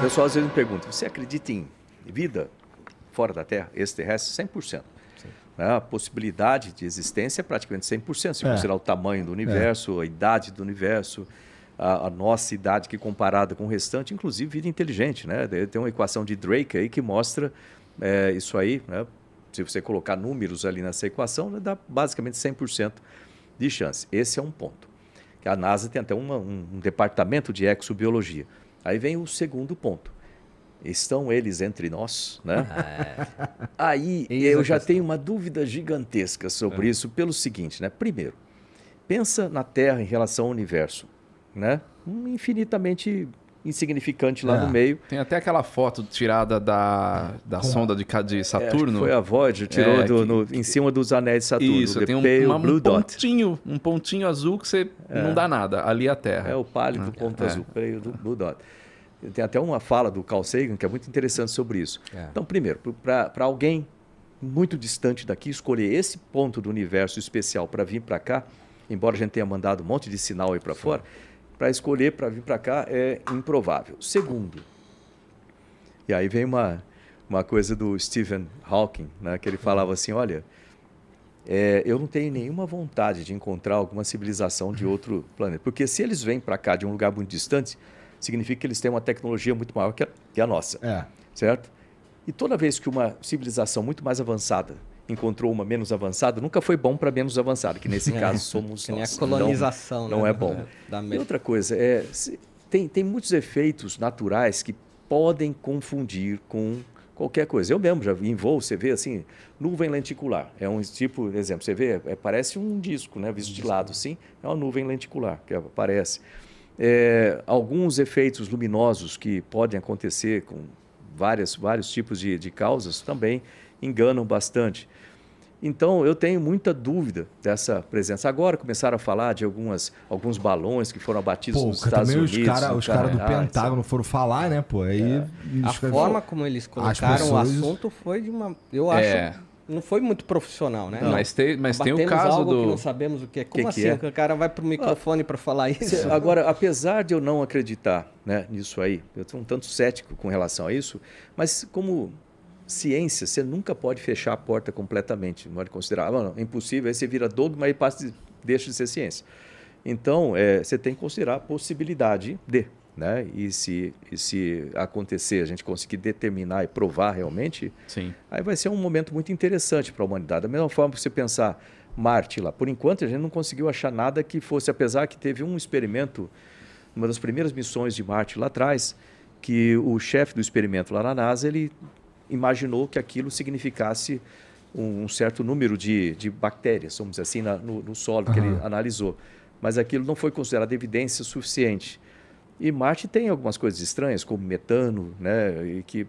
O pessoal às vezes me pergunta, você acredita em vida fora da Terra, extraterrestre? 100%. Né? A possibilidade de existência é praticamente 100%, se é. considerar o tamanho do é. universo, é. a idade do universo, a, a, nossa idade que comparada com o restante, inclusive vida inteligente. Né? Tem uma equação de Drake aí que mostra é, isso aí. Né? Se você colocar números ali nessa equação, né, dá basicamente 100% de chance. Esse é um ponto. A NASA tem até uma, um, um departamento de exobiologia Aí vem o segundo ponto. Estão eles entre nós, né? É. Aí eu é já tenho uma dúvida gigantesca sobre é. isso pelo seguinte, né? Primeiro, pensa na Terra em relação ao universo, né? Infinitamente insignificante lá é. no meio. Tem até aquela foto tirada da, da sonda de, de é, Saturno. É, foi a Voyager, é, tirou é, do, no, que, em cima dos anéis de Saturno. Isso, tem um, uma, um pontinho, um pontinho azul que você é. não dá nada, ali a Terra. É o pálido ponto azul, preio do Blue Dot. Tem até uma fala do Carl Sagan que é muito interessante sobre isso. Então, primeiro, para alguém muito distante daqui escolher esse ponto do universo especial para vir para cá, embora a gente tenha mandado um monte de sinal aí para fora, para escolher para vir para cá é improvável. Segundo, e aí vem uma, uma coisa do Stephen Hawking, né, que ele falava assim: olha, é, eu não tenho nenhuma vontade de encontrar alguma civilização de outro planeta. Porque se eles vêm para cá de um lugar muito distante, significa que eles têm uma tecnologia muito maior que a, que a nossa. É. Certo? E toda vez que uma civilização muito mais avançada encontrou uma menos avançada, nunca foi bom para menos avançada, que nesse é, caso somos que nós. a então, colonização. Não, né? não é bom. e outra coisa, é, se, tem, tem muitos efeitos naturais que podem confundir com qualquer coisa. Eu mesmo já vi em voo, você vê assim, nuvem lenticular. É um tipo, exemplo, você vê, é, parece um disco, né, visto de lado, sim é uma nuvem lenticular que aparece. É, alguns efeitos luminosos que podem acontecer com várias, vários tipos de, de causas, também enganam bastante. Então, eu tenho muita dúvida dessa presença. Agora começaram a falar de algumas, alguns balões que foram abatidos pô, nos Estados Unidos. Os caras os cara do Pentágono foram falar, né, pô? Aí, é. A forma como eles colocaram pessoas... o assunto foi de uma. Eu é. acho. É não foi muito profissional, né? Não, Mas tem, mas tem o caso algo do. Que não sabemos o que é. Como que assim? Que é? O cara vai para o microfone ah, para falar isso? Agora, apesar de eu não acreditar né, nisso aí, eu sou um tanto cético com relação a isso, mas como ciência, você nunca pode fechar a porta completamente. Não pode considerar, ah, é impossível, aí você vira dogma mas passa, deixa de ser ciência. Então, é, você tem que considerar a possibilidade de. Né? E, se, e se acontecer, a gente conseguir determinar e provar realmente, Sim. aí vai ser um momento muito interessante para a humanidade. Da mesma forma que você pensar Marte lá, por enquanto a gente não conseguiu achar nada que fosse, apesar que teve um experimento, uma das primeiras missões de Marte lá atrás, que o chefe do experimento lá na NASA, ele imaginou que aquilo significasse um, certo número de, de bactérias, vamos dizer assim, na, no, no, solo uhum. que ele analisou. Mas aquilo não foi considerado evidência suficiente. E Marte tem algumas coisas estranhas, como metano, né? E que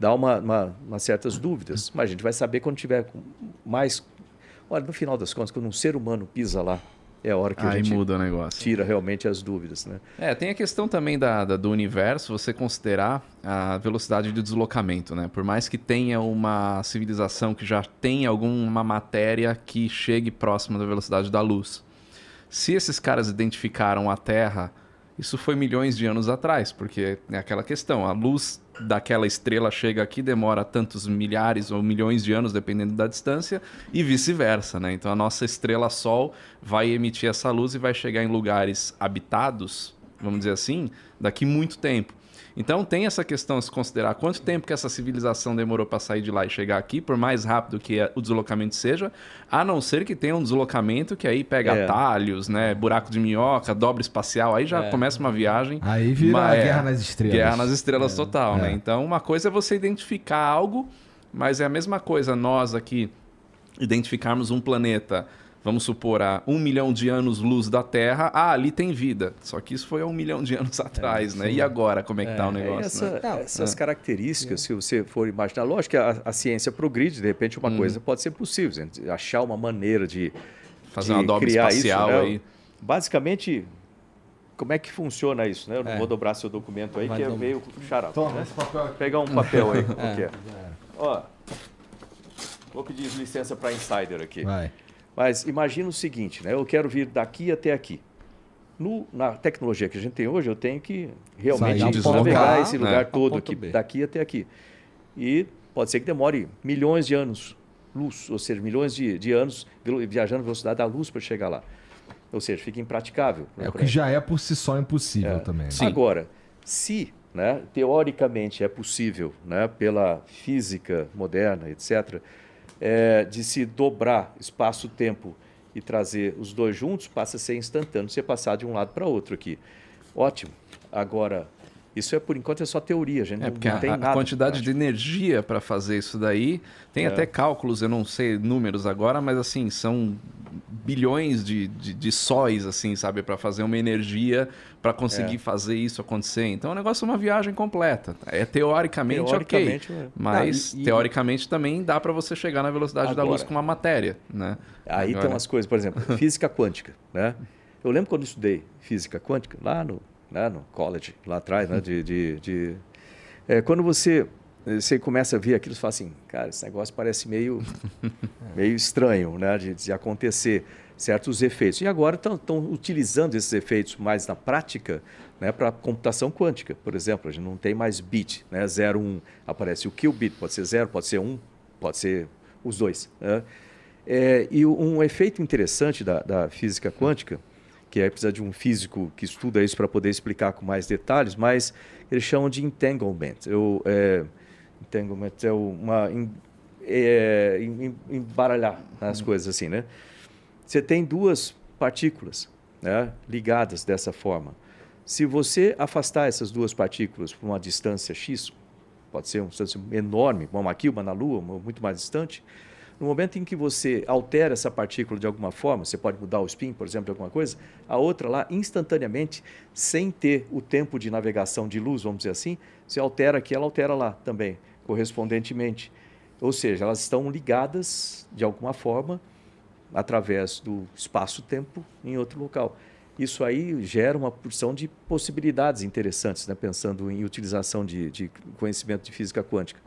dá uma, uma, uma certas dúvidas. Mas a gente vai saber quando tiver mais. Olha, no final das contas, quando um ser humano pisa lá, é a hora que Aí a gente muda o negócio. tira realmente as dúvidas, né? É, tem a questão também da, da, do universo, você considerar a velocidade de deslocamento, né? Por mais que tenha uma civilização que já tenha alguma matéria que chegue próxima da velocidade da luz. Se esses caras identificaram a Terra isso foi milhões de anos atrás, porque é aquela questão, a luz daquela estrela chega aqui, demora tantos milhares ou milhões de anos, dependendo da distância, e vice-versa, né? Então a nossa estrela Sol vai emitir essa luz e vai chegar em lugares habitados, vamos dizer assim, daqui muito tempo. Então tem essa questão a se considerar. Quanto tempo que essa civilização demorou para sair de lá e chegar aqui, por mais rápido que é o deslocamento seja, a não ser que tenha um deslocamento que aí pega é. atalhos, né? Buraco de minhoca, dobra espacial, aí já é. começa uma viagem. Aí vira uma, é, guerra nas estrelas. Guerra nas estrelas é. total, né? É. Então uma coisa é você identificar algo, mas é a mesma coisa nós aqui identificarmos um planeta vamos supor, a um milhão de anos-luz da Terra, ah, ali tem vida. Só que isso foi há um milhão de anos atrás, é, né? E agora, como é que está é, o negócio? Essa, né? não, essas é. características, é. se você for imaginar, lógico que a, a ciência progride, de repente uma hum. coisa pode ser possível, achar uma maneira de fazer de uma dobra espacial isso, né? aí. Basicamente, como é que funciona isso, né? Eu não é. vou dobrar seu documento aí, Vai que é meio xarapa. Toma, né? Pegar um papel aí, é, é? Ó, vou pedir licença para insider aqui. Vai. Mas imagina o seguinte, né? Eu quero vir daqui até aqui. No, na tecnologia que a gente tem hoje, eu tenho que realmente Sair, navegar esse né? lugar né? todo tá, aqui, B. daqui até aqui. E pode ser que demore milhões de anos luz, ou seja, milhões de, de anos viajando velocidade da luz para chegar lá. Ou seja, fica impraticável. Né, é o que já é por si só impossível é. também. Né? Agora, se né, teoricamente é possível, né, pela física moderna, etc., é, de se dobrar espaço-tempo e trazer os dois juntos passa a ser instantâneo, você passar de um lado para outro aqui. Ótimo. Agora, isso é por enquanto é só teoria, gente. É porque não, tem a, nada a quantidade de energia para fazer isso daí tem é. até cálculos, eu não sei números agora, mas assim são bilhões de, de, de sóis, assim, sabe? para fazer uma energia para conseguir é. fazer isso acontecer. Então, o é negócio é uma viagem completa. É teoricamente, teoricamente ok. Né? Mas, Não, e, teoricamente, também dá para você chegar na velocidade Agora, da luz com uma matéria, né? Aí Agora... tem umas coisas, por exemplo, física quântica, né? Eu lembro quando eu estudei física quântica, lá no, né, no college, lá atrás, né? Hum. De... de, de... É, quando você eh, você começa a ver aquilo e fala assim, cara, esse negócio parece meio, meio estranho né, de, de acontecer certos efeitos. E agora estão utilizando esses efeitos mais na prática né, para computação quântica, por exemplo. A gente não tem mais bit, né, 0, 1, um, aparece o qubit, pode ser 0, pode ser 1, um, pode ser os dois. Né? É, e um efeito interessante da, da física quântica, que aí precisa de um físico que estuda isso para poder explicar com mais detalhes, mas eles chamam de entanglement. Eu... É, entanglement é uma embaralhar as uhum. coisas assim, né? Você tem duas partículas né, ligadas dessa forma. Se você afastar essas duas partículas por uma distância x, pode ser uma distância enorme, uma aqui, uma na Lua, uma muito mais distante, no momento em que você altera essa partícula de alguma forma, você pode mudar o spin, por exemplo, alguma coisa, a outra lá, instantaneamente, sem ter o tempo de navegação de luz, vamos dizer assim, você altera aqui, ela altera lá também correspondentemente. Ou seja, elas estão ligadas de alguma forma através do espaço-tempo em outro local. Isso aí gera uma porção de possibilidades interessantes, né? pensando em utilização de, de conhecimento de física quântica.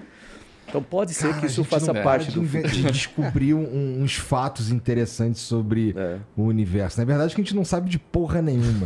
Então pode ser Cara, que isso faça parte do de, de descobrir um, uns fatos interessantes sobre é. o universo. Na verdade, que a gente não sabe de porra nenhuma.